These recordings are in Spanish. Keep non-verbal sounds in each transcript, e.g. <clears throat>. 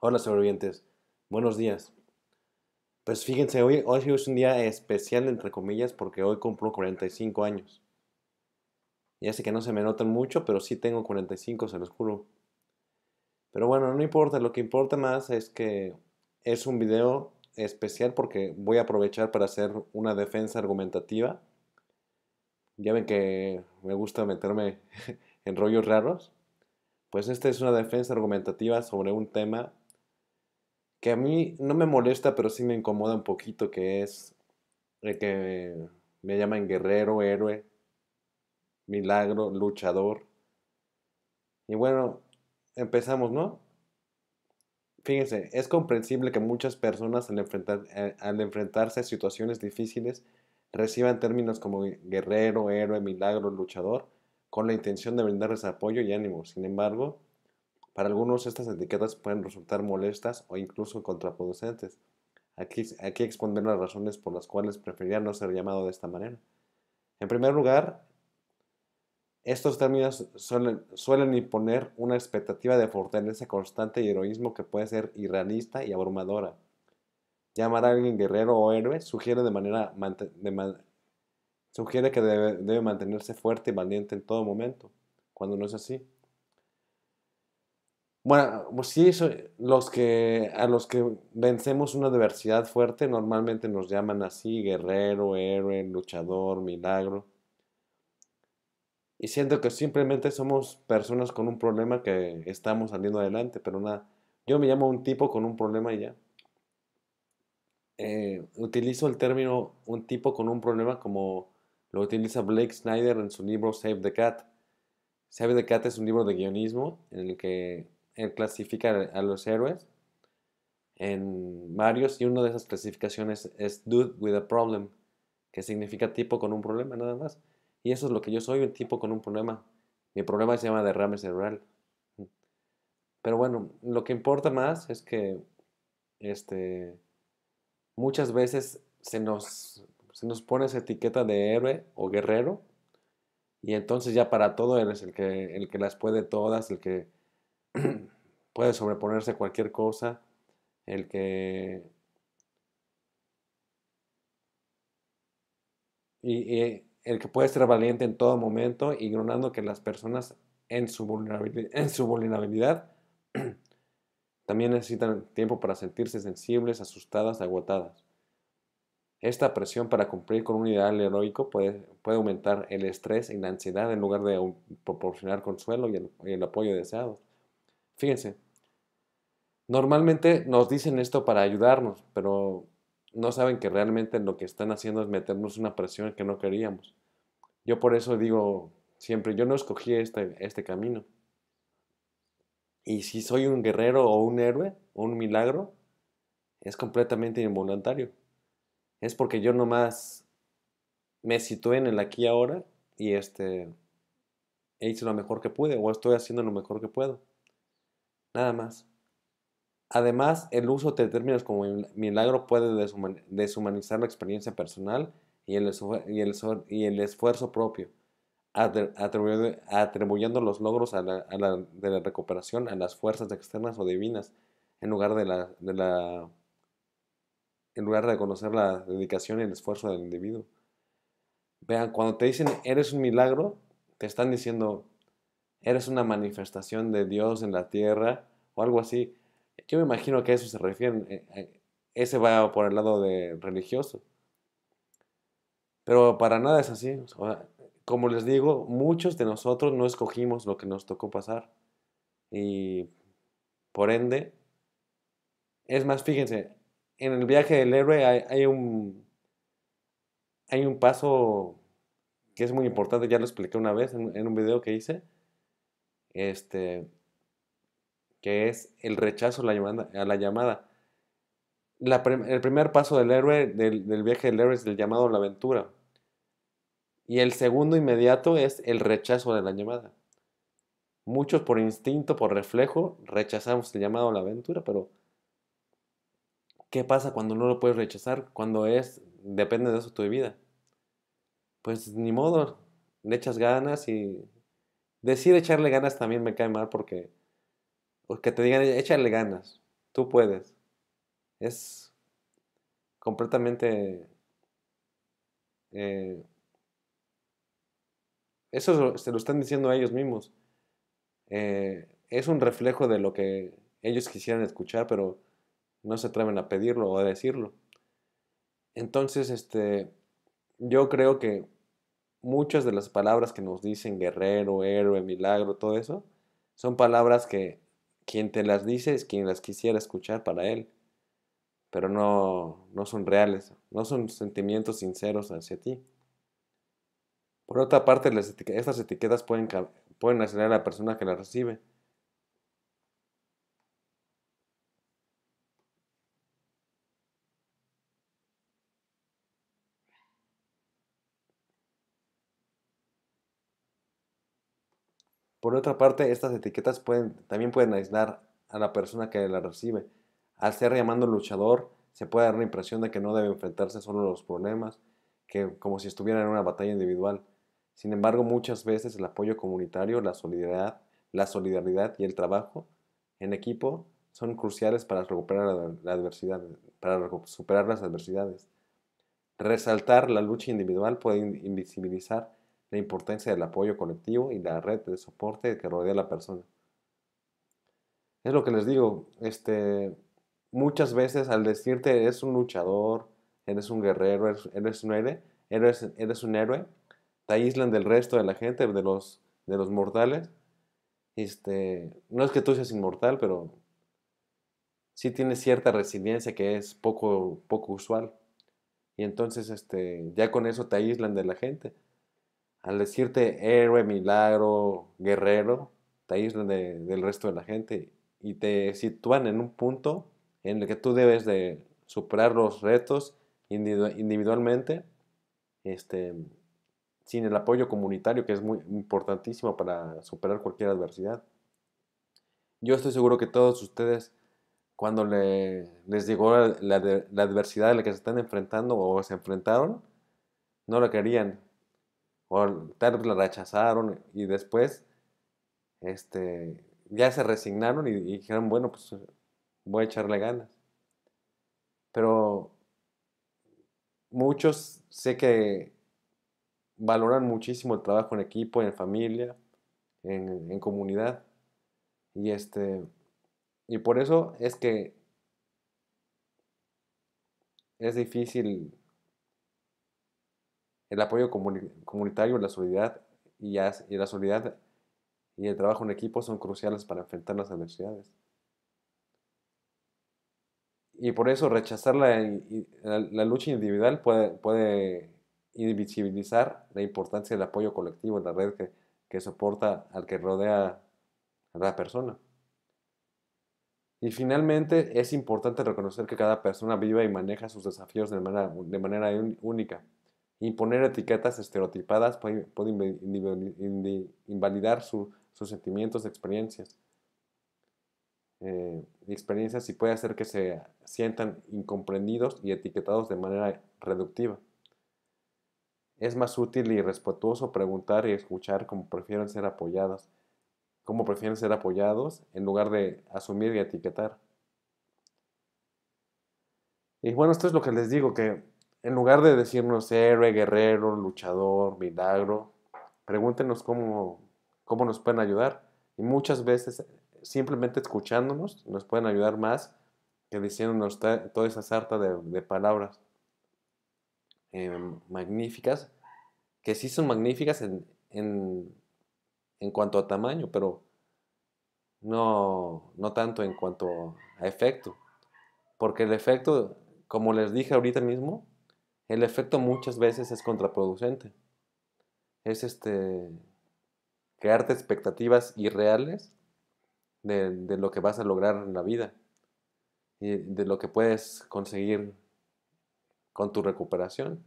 Hola sobrevivientes, buenos días. Pues fíjense, hoy, hoy es un día especial entre comillas porque hoy cumplo 45 años. Ya sé que no se me notan mucho, pero sí tengo 45, se los juro. Pero bueno, no importa, lo que importa más es que es un video especial porque voy a aprovechar para hacer una defensa argumentativa. Ya ven que me gusta meterme <laughs> en rollos raros. Pues esta es una defensa argumentativa sobre un tema que a mí no me molesta, pero sí me incomoda un poquito, que es el eh, que me llaman guerrero, héroe, milagro, luchador. Y bueno, empezamos, ¿no? Fíjense, es comprensible que muchas personas al, enfrentar, eh, al enfrentarse a situaciones difíciles reciban términos como guerrero, héroe, milagro, luchador, con la intención de brindarles apoyo y ánimo. Sin embargo, para algunos estas etiquetas pueden resultar molestas o incluso contraproducentes. Aquí, aquí expondré las razones por las cuales preferiría no ser llamado de esta manera. En primer lugar, estos términos suelen, suelen, imponer una expectativa de fortaleza constante y heroísmo que puede ser irrealista y abrumadora. Llamar a alguien guerrero o héroe sugiere, de manera, sugiere que debe mantenerse fuerte y valiente en todo momento, cuando no es así. Bueno, pues sí, los que, a los que vencemos una diversidad fuerte normalmente nos llaman así, guerrero, héroe, luchador, milagro. Y siento que simplemente somos personas con un problema que estamos saliendo adelante, pero nada, yo me llamo un tipo con un problema y ya. Eh, utilizo el término un tipo con un problema como lo utiliza Blake Snyder en su libro Save the Cat. Save the Cat es un libro de guionismo en el que el clasificar a los héroes en varios y una de esas clasificaciones es dude with a problem, que significa tipo con un problema nada más. Y eso es lo que yo soy, un tipo con un problema. Mi problema se llama derrame cerebral. Pero bueno, lo que importa más es que este, muchas veces se nos, se nos pone esa etiqueta de héroe o guerrero y entonces ya para todo eres el que, el que las puede todas, el que <clears throat> puede sobreponerse cualquier cosa, el que... Y, eh, el que puede ser valiente en todo momento, ignorando que las personas en su vulnerabilidad, en su vulnerabilidad <clears throat> también necesitan tiempo para sentirse sensibles, asustadas, agotadas. Esta presión para cumplir con un ideal heroico puede, puede aumentar el estrés y la ansiedad en lugar de proporcionar consuelo y el apoyo deseado. Fíjense, Normalmente nos dicen esto para ayudarnos, pero no saben que realmente lo que están haciendo es meternos una presión que no queríamos. Yo por eso digo siempre, yo no escogí este, este, camino. Y si soy un guerrero o un héroe o un milagro, es completamente involuntario. Es porque yo nomás me situé en el aquí y ahora y este hice lo mejor que pude o estoy haciendo lo mejor que puedo. Nada más. Además, el uso de términos como milagro puede deshumanizar la experiencia personal y el, esfuerzo propio, atribuyendo los logros de la recuperación a las fuerzas externas o divinas, en lugar de la, en lugar de reconocer la dedicación y el esfuerzo del individuo. Vean, cuando te dicen eres un milagro, te están diciendo eres una manifestación de Dios en la tierra o algo así. Yo me imagino que a eso se refieren. Eh, eh, ese va por el lado de religioso. Pero para nada es así. como les digo, muchos de nosotros no escogimos lo que nos tocó pasar. Y por ende, es más, fíjense, en el viaje del héroe hay, un, hay un paso que es muy importante, ya lo expliqué una vez en, en un video que hice. Este, que es el rechazo a la llamada. el primer paso del héroe, del, viaje del héroe es el llamado a la aventura. Y el segundo inmediato es el rechazo de la llamada. Muchos por instinto, por reflejo, rechazamos el llamado a la aventura, pero ¿qué pasa cuando no lo puedes rechazar? Cuando es, depende de eso tu vida. Pues ni modo, le echas ganas y decir echarle ganas también me cae mal porque pues que te digan, échale ganas, tú puedes. Es completamente... Eh, eso se lo están diciendo a ellos mismos. Eh, es un reflejo de lo que ellos quisieran escuchar, pero no se atreven a pedirlo o a decirlo. Entonces, este, yo creo que muchas de las palabras que nos dicen guerrero, héroe, milagro, todo eso, son palabras que quien te las dice es quien las quisiera escuchar para él, pero no, no son reales, no son sentimientos sinceros hacia ti. Por otra parte, estas etiquetas pueden, pueden acelerar a la persona que las recibe. Por otra parte, estas etiquetas también pueden aislar a la persona que la recibe. Al ser llamando luchador, se puede dar la impresión de que no debe enfrentarse solo a los problemas, que como si estuviera en una batalla individual. Sin embargo, muchas veces el apoyo comunitario, la solidaridad, la solidaridad y el trabajo en equipo son cruciales para recuperar la adversidad, para superar las adversidades. Resaltar la lucha individual puede invisibilizar la importancia del apoyo colectivo y la red de soporte que rodea a la persona. Es lo que les digo, este, muchas veces al decirte eres un luchador, eres un guerrero, eres, un héroe, eres, un héroe, te aíslan del resto de la gente, de los, de los mortales. Este, no es que tú seas inmortal, pero sí tienes cierta resiliencia que es poco, poco usual. Y entonces este, ya con eso te aíslan de la gente al decirte héroe, milagro, guerrero, te aíslan del resto de la gente y te sitúan en un punto en el que tú debes de superar los retos individualmente, este, sin el apoyo comunitario que es muy importantísimo para superar cualquier adversidad. Yo estoy seguro que todos ustedes, cuando les llegó la, adversidad a la que se están enfrentando o se enfrentaron, no la querían, o tal vez la rechazaron y después este, ya se resignaron y, dijeron, bueno, pues voy a echarle ganas. Pero muchos sé que valoran muchísimo el trabajo en equipo, en familia, en, en, comunidad. Y este y por eso es que es difícil el apoyo comunitario, la solidaridad y, la solidaridad y el trabajo en equipo son cruciales para enfrentar las adversidades. Y por eso rechazar la, la, lucha individual puede, invisibilizar la importancia del apoyo colectivo en la red que, soporta al que rodea a la persona. Y finalmente, es importante reconocer que cada persona vive y maneja sus desafíos de manera, de manera única. Imponer etiquetas estereotipadas puede, invalidar sus sentimientos, experiencias. Eh, experiencias y puede hacer que se sientan incomprendidos y etiquetados de manera reductiva. Es más útil y respetuoso preguntar y escuchar cómo prefieren ser apoyados, cómo prefieren ser apoyados en lugar de asumir y etiquetar. Y bueno, esto es lo que les digo, que en lugar de decirnos héroe, guerrero, luchador, milagro, pregúntenos cómo, nos pueden ayudar. Y muchas veces simplemente escuchándonos nos pueden ayudar más que diciéndonos toda esa sarta de, palabras em, magníficas, que sí son magníficas en, cuanto a tamaño, pero no, no tanto en cuanto a efecto. Porque el efecto, como les dije ahorita mismo, el efecto muchas veces es contraproducente. Es este crearte expectativas irreales de, lo que vas a lograr en la vida y de lo que puedes conseguir con tu recuperación.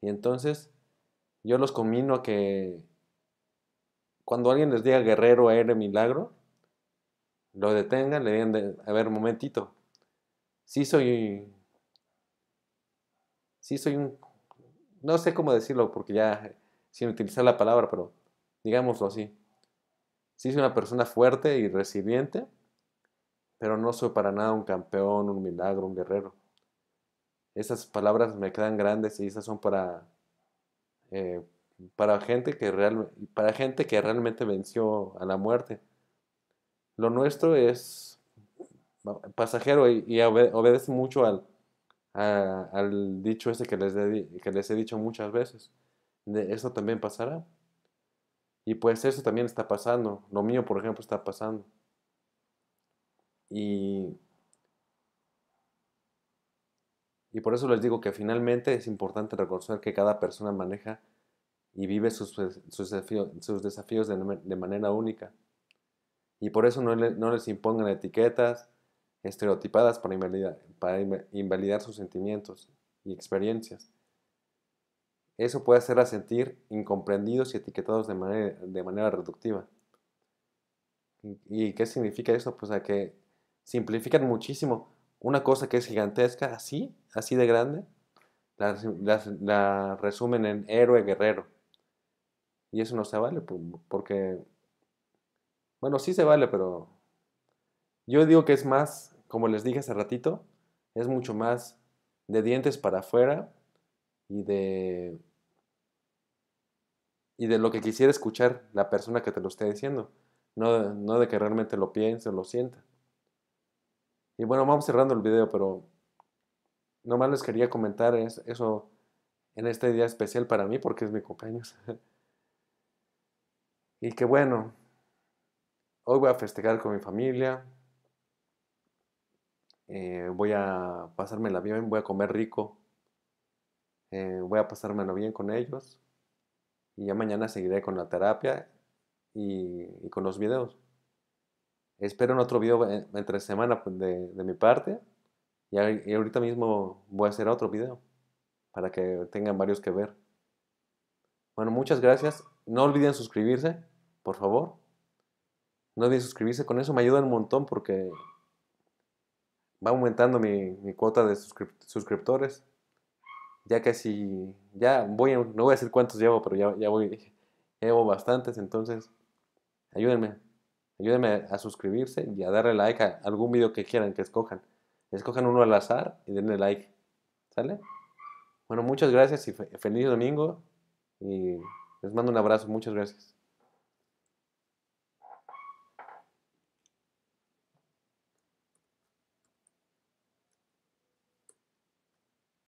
Y entonces yo los comino a que cuando alguien les diga guerrero, aire, milagro, lo detengan, le digan, a ver, momentito, sí soy sí soy un, no sé cómo decirlo porque ya, sin utilizar la palabra, pero digámoslo así, sí soy una persona fuerte y resiliente, pero no soy para nada un campeón, un milagro, un guerrero. Esas palabras me quedan grandes y esas son para, eh, para, gente que real, para gente que realmente venció a la muerte. Lo nuestro es pasajero y, y obedece mucho al, al dicho ese que les, que les he dicho muchas veces. De, ¿Eso también pasará? Y pues eso también está pasando. Lo mío, por ejemplo, está pasando. Y, por eso les digo que finalmente es importante reconocer que cada persona maneja y vive sus, pues, sus, desafíos de, manera única. Y por eso no, no les impongan etiquetas, estereotipadas para invalidar, para invalidar sus sentimientos y experiencias. Eso puede hacerlas sentir incomprendidos y etiquetados de manera, de manera reductiva. ¿Y qué significa eso? Pues a que simplifican muchísimo una cosa que es gigantesca, así, así de grande, la, la resumen en héroe guerrero. Y eso no se vale porque, bueno, sí se vale, pero yo digo que es más, como les dije hace ratito, es mucho más de dientes para afuera y de y de lo que quisiera escuchar la persona que te lo esté diciendo, no, de que realmente lo piense o lo sienta. Y bueno, vamos cerrando el video, pero nomás les quería comentar eso en esta idea especial para mí porque es mi compañero. <laughs> y que bueno, hoy voy a festejar con mi familia, eh, voy a pasarme la bien, voy a comer rico, eh, voy a pasármela bien con ellos y ya mañana seguiré con la terapia y, con los videos. Espero en otro video eh, entre semana pues, de, mi parte y, ahorita mismo voy a hacer otro video para que tengan varios que ver. Bueno, muchas gracias. No olviden suscribirse, por favor. No olviden suscribirse, con eso me ayuda un montón porque va aumentando mi, cuota de suscriptores. Ya casi, ya voy, no voy a decir cuántos llevo, pero ya, ya voy, <laughs> llevo bastantes, entonces ayúdenme, ayúdenme a suscribirse y a darle like a algún video que quieran que escojan. Escojan uno al azar y denle like, ¿sale? Bueno, muchas gracias y feliz domingo y les mando un abrazo, muchas gracias.